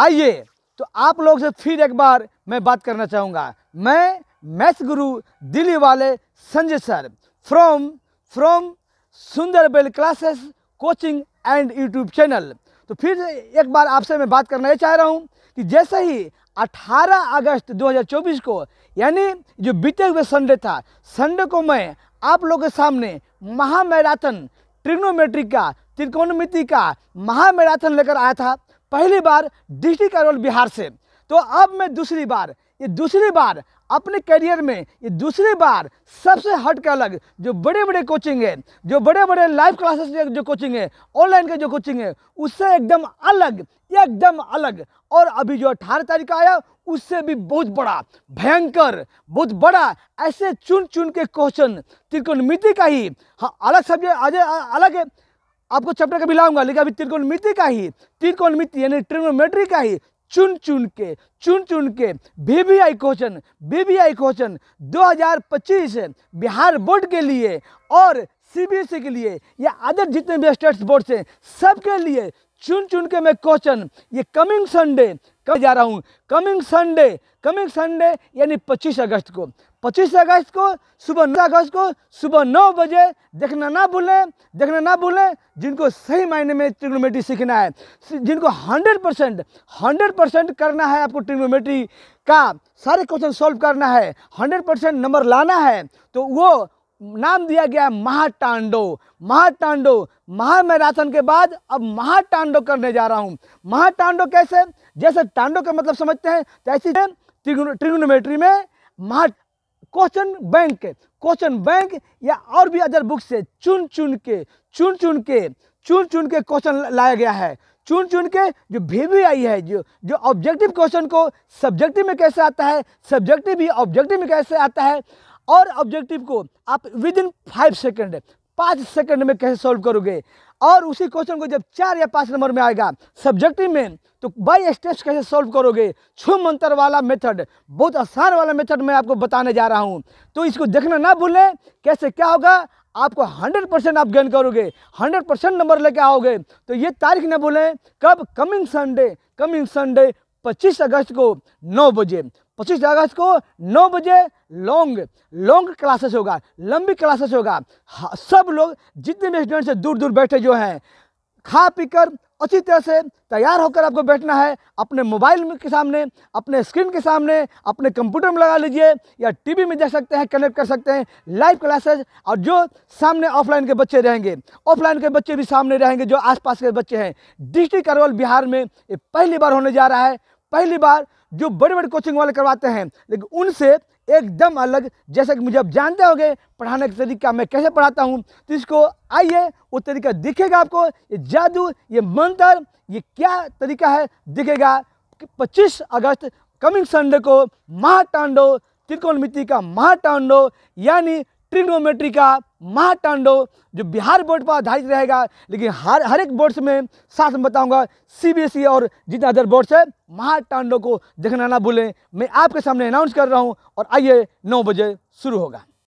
आइए तो आप लोग से फिर एक बार मैं बात करना चाहूँगा मैं मैथ गुरु दिल्ली वाले Sanjay sir from from Sundar bell classes coaching and YouTube channel तो फिर एक बार आपसे मैं बात करना ये चाह रहा हूँ कि जैसे ही 18 अगस्त 2024 को यानी जो बीते हुए संडे था संडे को मैं आप लोगों के सामने महामैराथन ट्रिग्नोमेट्रिक का त्रिकोणमिति का महामैराथन लेकर आया था पहली बार डिस्ट्रिक्ट कैरोल बिहार से तो अब मैं दूसरी बार ये दूसरी बार अपने करियर में ये दूसरी बार सबसे हट के अलग जो बड़े बड़े कोचिंग है जो बड़े बड़े लाइव क्लासेस जो कोचिंग है ऑनलाइन का जो कोचिंग है उससे एकदम अलग एकदम अलग और अभी जो अठारह तारीख का आया उससे भी बहुत बड़ा भयंकर बहुत बड़ा ऐसे चुन चुन के क्वेश्चन त्रिकोण का ही हाँ अलग सब्जेक्ट अलग है आपको चैप्टर कभी लाऊंगा लेकिन अभी त्रिकोण त्रिकोणमिति का ही त्रिकोण त्रिकोणमिति यानी ट्रिग्नोमेट्री का ही चुन चुन के चुन चुन के B B I question B B I question दो हजार पच्चीस बिहार बोर्ड के लिए और सी बी एस ई के लिए या अदर जितने भी स्टेट्स बोर्ड से सबके लिए चुन चुन के मैं क्वेश्चन ये कमिंग संडे कब जा रहा हूँ कमिंग संडे कमिंग संडे यानी 25 अगस्त को पच्चीस अगस्त को सुबह नौ अगस्त को सुबह नौ बजे देखना ना भूलें देखना ना भूलें जिनको सही मायने में ट्रिग्नोमेट्री सीखना है जिनको हंड्रेड परसेंट हंड्रेड परसेंट करना है आपको ट्रिग्नोमेट्री का सारे क्वेश्चन सॉल्व करना है हंड्रेड परसेंट नंबर लाना है तो वो नाम दिया गया है महाटांडो महाटांडो महामैराथन के बाद अब महाटांडो करने जा रहा हूँ महाटांडो कैसे जैसे टांडो का मतलब समझते हैं तो ऐसी ट्रिग्नोमेट्री में महा क्वेश्चन बैंक क्वेश्चन बैंक या और भी अदर बुक से चुन चुन के चुन चुन के चुन चुन के क्वेश्चन लाया गया है चुन चुन के जो भी भी आई है जो जो ऑब्जेक्टिव क्वेश्चन को सब्जेक्टिव में कैसे आता है सब्जेक्टिव भी ऑब्जेक्टिव में कैसे आता है और ऑब्जेक्टिव को आप विद इन फाइव सेकेंड पाँच सेकंड में कैसे सॉल्व करोगे और उसी क्वेश्चन को जब चार या पाँच नंबर में आएगा सब्जेक्टिव में तो बाई स्टेप्स कैसे सॉल्व करोगे छू मंत्र वाला मेथड बहुत आसान वाला मेथड मैं आपको बताने जा रहा हूँ तो इसको देखना ना भूलें कैसे क्या होगा आपको 100 परसेंट आप गेन करोगे 100 परसेंट नंबर लेके आओगे तो ये तारीख ना भूलें कब कमिंग संडे कमिंग संडे 25 अगस्त को 9 बजे पच्चीस अगस्त को नौ बजे लॉन्ग लॉन्ग क्लासेस होगा लंबी क्लासेस होगा सब लोग जितने भी स्टूडेंट से दूर दूर बैठे जो हैं खा पी कर अच्छी तरह से तैयार होकर आपको बैठना है अपने मोबाइल के सामने अपने स्क्रीन के सामने अपने कंप्यूटर में लगा लीजिए या टीवी में देख सकते हैं कनेक्ट कर सकते हैं लाइव क्लासेज और जो सामने ऑफलाइन के बच्चे रहेंगे ऑफलाइन के बच्चे भी सामने रहेंगे जो आसपास के बच्चे हैं डिस्ट्रिक्ट अरवल बिहार में ये पहली बार होने जा रहा है पहली बार जो बड़े बड़े कोचिंग वाले करवाते हैं लेकिन उनसे एकदम अलग जैसा कि मुझे आप जानते होंगे पढ़ाने का तरीका मैं कैसे पढ़ाता हूँ तो इसको आइए वो तरीका दिखेगा आपको ये जादू ये मंत्र ये क्या तरीका है दिखेगा कि 25 अगस्त कमिंग संडे को त्रिकोण मिति का महातांडव यानी ट्रिग्नोमेट्री का महातांडव जो बिहार बोर्ड पर आधारित रहेगा लेकिन हर हर एक बोर्ड्स में साथ में बताऊंगा सीबीएसई e और जितना अदर बोर्ड्स है महातांडव को देखना ना भूलें मैं आपके सामने अनाउंस कर रहा हूं और आइए नौ बजे शुरू होगा